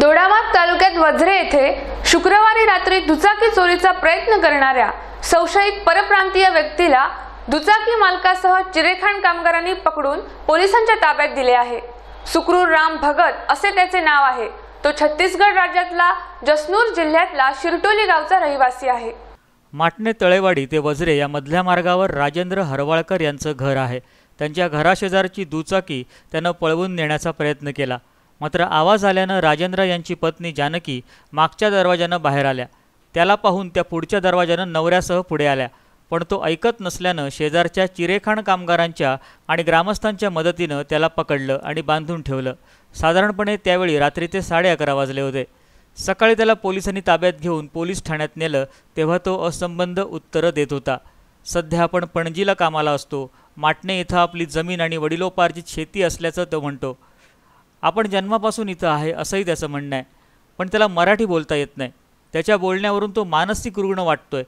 दोडामार्ग तालुक्यात वज्रे येथे शुक्रवारी रात्री दुचाकी चोरीचा प्रयत्न करणाऱ्या संशयित परप्रांतीय व्यक्तीला दुचाकी मालकासह चिरेखाण कामगारांनी पकडून पोलिसांच्या ताब्यात दिले आहे सुक्रूर राम भगत असे त्याचे नाव आहे तो छत्तीसगड राज्यातला जसनूर जिल्ह्यातला शिरटोली गावचा रहिवासी आहे माटणे तळेवाडी ते वजरे या मधल्या मार्गावर राजेंद्र हरवाळकर यांचं घर आहे त्यांच्या घराशेजारची दुचाकी त्यानं पळवून नेण्याचा प्रयत्न केला मात्र आवाज आल्यानं राजेंद्र यांची पत्नी जानकी मागच्या दरवाजानं बाहेर आल्या त्याला पाहून त्या पुढच्या दरवाजानं नवऱ्यासह पुढे आल्या पण तो ऐकत नसल्यानं शेजारच्या चिरेखाण कामगारांच्या आणि ग्रामस्थांच्या मदतीनं त्याला पकडलं आणि बांधून ठेवलं साधारणपणे त्यावेळी रात्रीचे साडे अकरा वाजले होते सकाळी त्याला पोलिसांनी ताब्यात घेऊन पोलीस ठाण्यात नेलं तेव्हा तो असंबंध उत्तरं देत होता सध्या आपण पणजीला कामाला असतो माटणे इथं आपली जमीन आणि वडिलोपार्जित शेती असल्याचं तो म्हणतो आपण जन्मापासून इथं आहे असंही त्याचं म्हणणं आहे पण त्याला मराठी बोलता येत नाही त्याच्या बोलण्यावरून तो मानसिक रुग्ण वाटतो आहे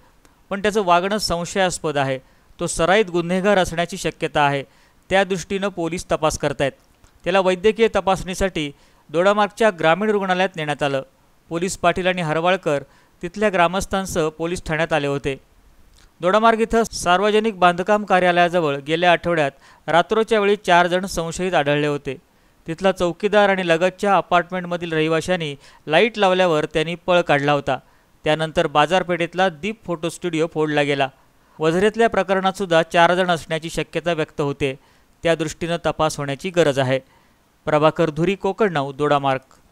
पण त्याचं वागणं संशयास्पद आहे तो सराईत गुन्हेगार असण्याची शक्यता आहे त्या दृष्टीनं पोलीस तपास करतायत त्याला वैद्यकीय तपासणीसाठी दोडामार्गच्या ग्रामीण रुग्णालयात नेण्यात आलं पोलीस पाटील आणि हरवाळकर तिथल्या ग्रामस्थांसह पोलीस ठाण्यात आले होते दोडामार्ग इथं सार्वजनिक बांधकाम कार्यालयाजवळ गेल्या आठवड्यात रात्रोच्या वेळी चार जण संशयित आढळले होते तिथला चौकीदार आणि लगतच्या अपार्टमेंटमधील रहिवाशांनी लाईट लावल्यावर त्यांनी पळ काढला होता त्यानंतर बाजारपेठेतला दीप फोटो स्टुडिओ फोडला गेला वझरेतल्या प्रकरणातसुद्धा चार जण असण्याची शक्यता व्यक्त होते त्या दृष्टीनं तपास होण्याची गरज आहे प्रभाकर धुरी कोकण नऊ दोडामार्ग